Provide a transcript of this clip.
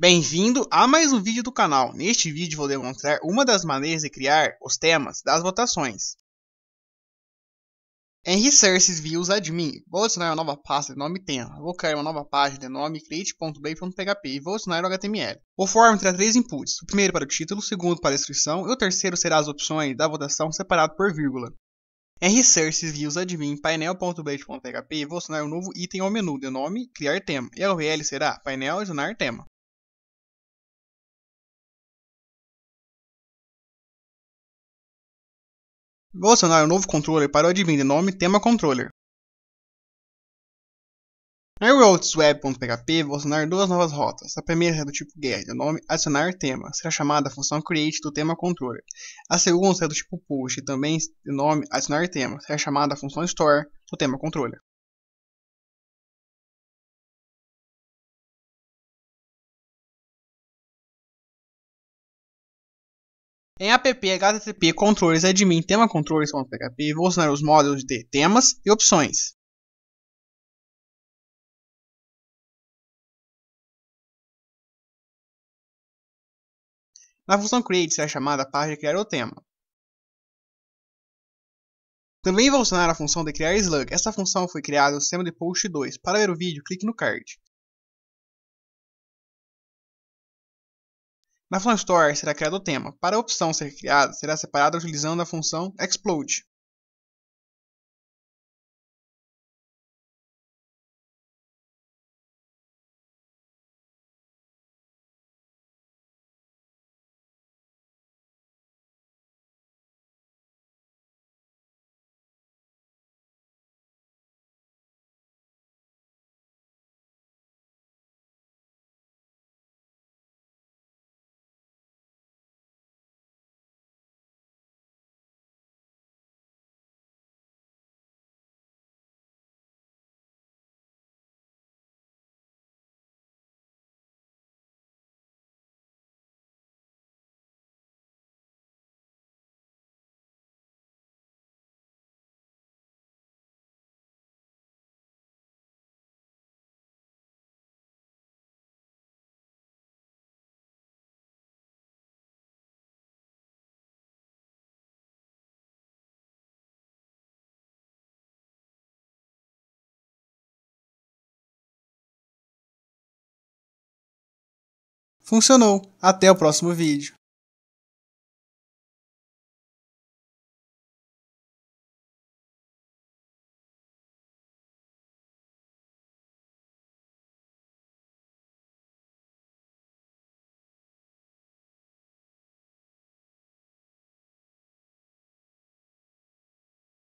Bem-vindo a mais um vídeo do canal. Neste vídeo vou demonstrar uma das maneiras de criar os temas das votações. Em Resources Views Admin, vou adicionar uma nova pasta de nome tema. Vou criar uma nova página de nome create.bay.php e vou adicionar o HTML. O form terá três inputs, o primeiro para o título, o segundo para a descrição e o terceiro será as opções da votação separado por vírgula. Em Resources Views Admin painel.bait.php vou adicionar um novo item ao menu de nome Criar Tema e a URL será painel adicionar tema. Vou acionar o um novo controller para o admin de nome tema controller. Na routesweb.php vou acionar duas novas rotas. A primeira é do tipo get, o nome adicionar tema, será chamada a função create do tema controller. A segunda é do tipo push, também o nome adicionar tema, será chamada a função store do tema controller. Em app, HTTP, controles, admin, tema controles.php, vou selecionar os módulos de temas e opções. Na função create será chamada a parte de criar o tema. Também vou acionar a função de criar slug. Essa função foi criada no sistema de post 2. Para ver o vídeo, clique no card. Na função store será criado o tema. Para a opção ser criada, será separada utilizando a função explode. Funcionou! Até o próximo vídeo!